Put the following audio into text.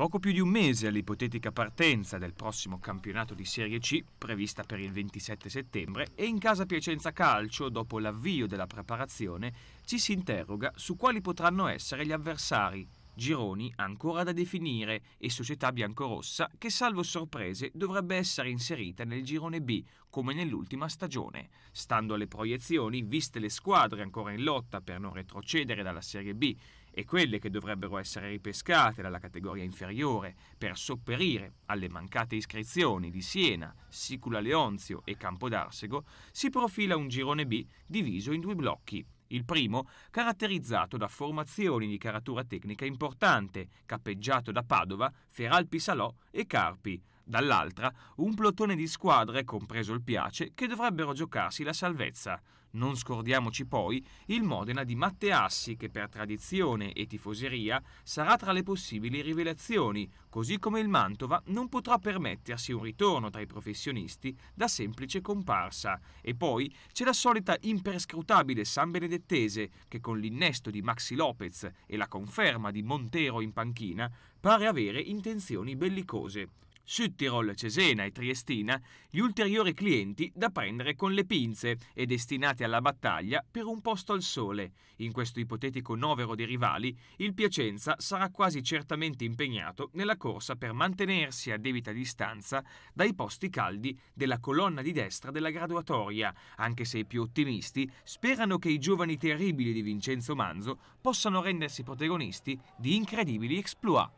poco più di un mese all'ipotetica partenza del prossimo campionato di Serie C, prevista per il 27 settembre, e in casa Piacenza Calcio, dopo l'avvio della preparazione, ci si interroga su quali potranno essere gli avversari gironi ancora da definire e società biancorossa che salvo sorprese dovrebbe essere inserita nel girone B come nell'ultima stagione. Stando alle proiezioni, viste le squadre ancora in lotta per non retrocedere dalla Serie B e quelle che dovrebbero essere ripescate dalla categoria inferiore per sopperire alle mancate iscrizioni di Siena, Sicula Leonzio e Campodarsego, si profila un girone B diviso in due blocchi. Il primo, caratterizzato da formazioni di caratura tecnica importante, cappeggiato da Padova, Feralpi Salò e Carpi, dall'altra un plotone di squadre, compreso il Piace, che dovrebbero giocarsi la salvezza. Non scordiamoci poi il Modena di Matteassi, che per tradizione e tifoseria sarà tra le possibili rivelazioni, così come il Mantova non potrà permettersi un ritorno tra i professionisti da semplice comparsa. E poi c'è la solita imperscrutabile San Benedettese, che con l'innesto di Maxi Lopez e la conferma di Montero in panchina, pare avere intenzioni bellicose. Süttirol, Cesena e Triestina, gli ulteriori clienti da prendere con le pinze e destinati alla battaglia per un posto al sole. In questo ipotetico novero di rivali, il Piacenza sarà quasi certamente impegnato nella corsa per mantenersi a debita distanza dai posti caldi della colonna di destra della graduatoria, anche se i più ottimisti sperano che i giovani terribili di Vincenzo Manzo possano rendersi protagonisti di incredibili exploit.